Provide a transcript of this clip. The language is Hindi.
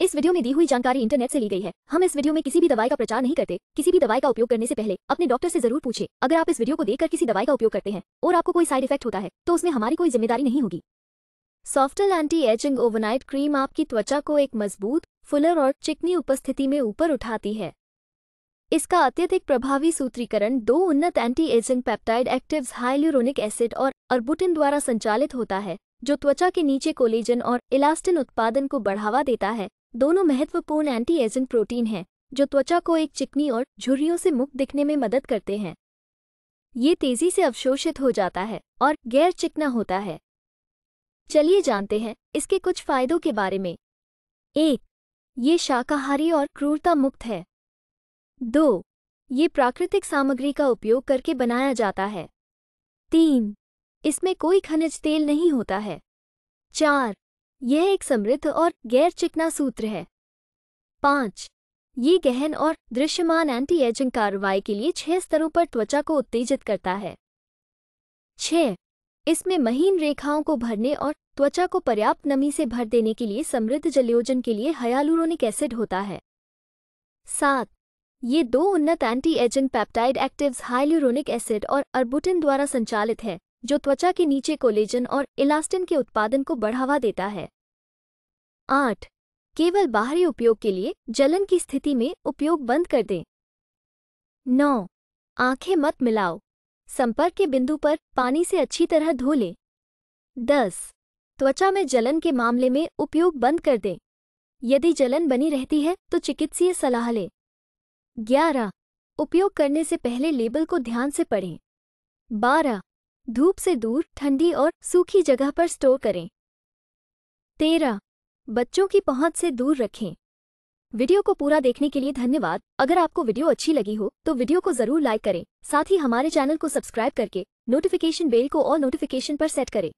इस वीडियो में दी हुई जानकारी इंटरनेट से ली गई है हम इस वीडियो में किसी भी दवाई का प्रचार नहीं करते किसी भी दवाई का उपयोग करने से पहले अपने डॉक्टर से जरूर पूछे अगर आप इस वीडियो को देखकर किसी दवाई का उपयोग करते हैं और आपको कोई साइड इफेक्ट होता है तो उसमें हमारी कोई जिम्मेदारी नहीं होगी सॉफ्टल एंटी एजिंग ओवरनाइट क्रीम आपकी त्वचा को एक मजबूत फुलर और चिकनी उपस्थिति में ऊपर उठाती है इसका अत्यधिक प्रभावी सूत्रीकरण दो उन्नत anti ageing peptide active hyaluronic acid और अर्बुटिन द्वारा संचालित होता है जो त्वचा के नीचे कोलेजन और इलास्टिन उत्पादन को बढ़ावा देता है दोनों महत्वपूर्ण एंटी एजेंट प्रोटीन हैं जो त्वचा को एक चिकनी और झुर्रियों से मुक्त दिखने में मदद करते हैं ये तेजी से अवशोषित हो जाता है और गैर चिकना होता है चलिए जानते हैं इसके कुछ फायदों के बारे में एक ये शाकाहारी और क्रूरता मुक्त है दो ये प्राकृतिक सामग्री का उपयोग करके बनाया जाता है तीन इसमें कोई खनिज तेल नहीं होता है चार यह एक समृद्ध और गैर चिकना सूत्र है पाँच ये गहन और दृश्यमान एंटी एजिंग कार्रवाई के लिए छह स्तरों पर त्वचा को उत्तेजित करता है छ इसमें महीन रेखाओं को भरने और त्वचा को पर्याप्त नमी से भर देने के लिए समृद्ध जलयोजन के लिए हयालुरोनिक एसिड होता है सात ये दो उन्नत anti ageing peptide actives hyaluronic acid और अर्बुटिन द्वारा संचालित है जो त्वचा के नीचे कोलेजन और इलास्टिन के उत्पादन को बढ़ावा देता है आठ केवल बाहरी उपयोग के लिए जलन की स्थिति में उपयोग बंद कर दें नौ आंखें मत मिलाओ संपर्क के बिंदु पर पानी से अच्छी तरह धो लें दस त्वचा में जलन के मामले में उपयोग बंद कर दें यदि जलन बनी रहती है तो चिकित्सीय सलाह लें ग्यारह उपयोग करने से पहले लेबल को ध्यान से पढ़ें बारह धूप से दूर ठंडी और सूखी जगह पर स्टोर करें तेरह बच्चों की पहुंच से दूर रखें वीडियो को पूरा देखने के लिए धन्यवाद अगर आपको वीडियो अच्छी लगी हो तो वीडियो को जरूर लाइक करें साथ ही हमारे चैनल को सब्सक्राइब करके नोटिफिकेशन बेल को और नोटिफिकेशन पर सेट करें